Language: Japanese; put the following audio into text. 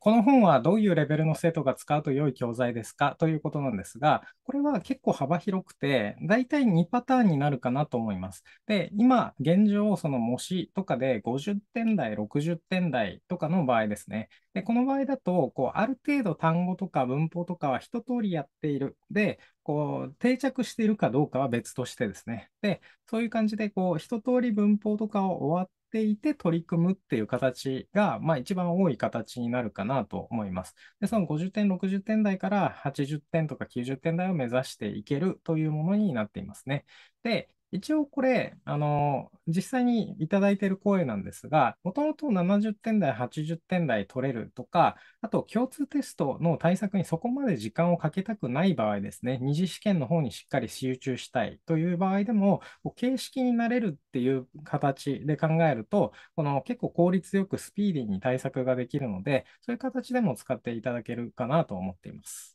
この本はどういうレベルの生徒が使うと良い教材ですかということなんですが、これは結構幅広くて、大体2パターンになるかなと思います。で、今、現状、その模試とかで50点台、60点台とかの場合ですね。で、この場合だと、こう、ある程度単語とか文法とかは一通りやっている。で、こう、定着しているかどうかは別としてですね。で、そういう感じで、こう、一通り文法とかを終わって、ていて取り組むっていう形が、まあ、一番多い形になるかなと思います。で、その50点、60点台から80点とか90点台を目指していけるというものになっていますね。で、一応これ、あの、実際にいただいている声なんですが、もともと70点台、80点台取れるとか、あと共通テストの対策にそこまで時間をかけたくない場合ですね、二次試験の方にしっかり集中したいという場合でも、形式になれるっていう形で考えると、この結構効率よくスピーディーに対策ができるので、そういう形でも使っていただけるかなと思っています。